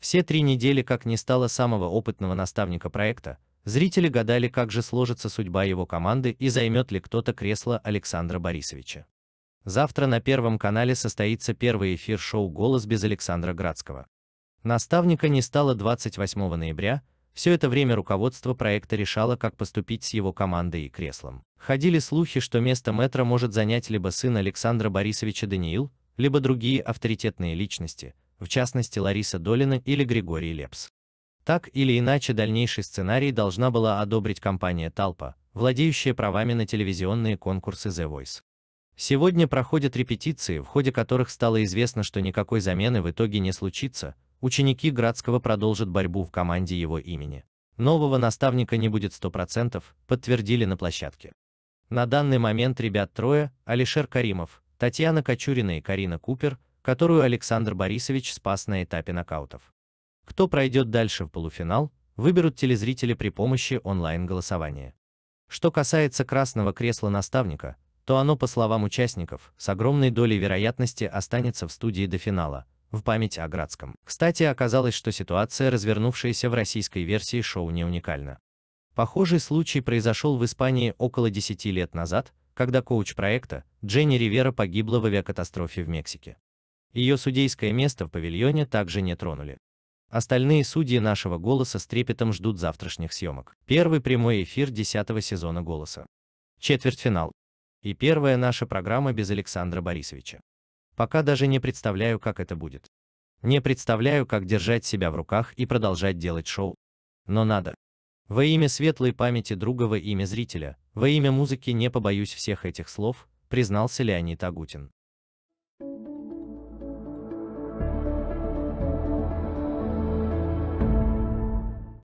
Все три недели, как не стало самого опытного наставника проекта, зрители гадали, как же сложится судьба его команды и займет ли кто-то кресло Александра Борисовича. Завтра на Первом канале состоится первый эфир шоу «Голос без Александра Градского». Наставника не стало 28 ноября, все это время руководство проекта решало, как поступить с его командой и креслом. Ходили слухи, что место мэтра может занять либо сын Александра Борисовича Даниил, либо другие авторитетные личности, в частности Лариса Долина или Григорий Лепс. Так или иначе дальнейший сценарий должна была одобрить компания «Талпа», владеющая правами на телевизионные конкурсы The Voice. Сегодня проходят репетиции, в ходе которых стало известно, что никакой замены в итоге не случится, Ученики Градского продолжат борьбу в команде его имени. Нового наставника не будет 100%, подтвердили на площадке. На данный момент ребят трое, Алишер Каримов, Татьяна Кочурина и Карина Купер, которую Александр Борисович спас на этапе нокаутов. Кто пройдет дальше в полуфинал, выберут телезрители при помощи онлайн-голосования. Что касается красного кресла наставника, то оно, по словам участников, с огромной долей вероятности останется в студии до финала, в память о Градском. Кстати, оказалось, что ситуация, развернувшаяся в российской версии шоу, не уникальна. Похожий случай произошел в Испании около 10 лет назад, когда коуч проекта Дженни Ривера погибла в авиакатастрофе в Мексике. Ее судейское место в павильоне также не тронули. Остальные судьи нашего «Голоса» с трепетом ждут завтрашних съемок. Первый прямой эфир 10 сезона «Голоса». Четвертьфинал. И первая наша программа без Александра Борисовича. Пока даже не представляю, как это будет. Не представляю, как держать себя в руках и продолжать делать шоу. Но надо. Во имя светлой памяти друга, во имя зрителя, во имя музыки не побоюсь всех этих слов, признался Леонид Агутин.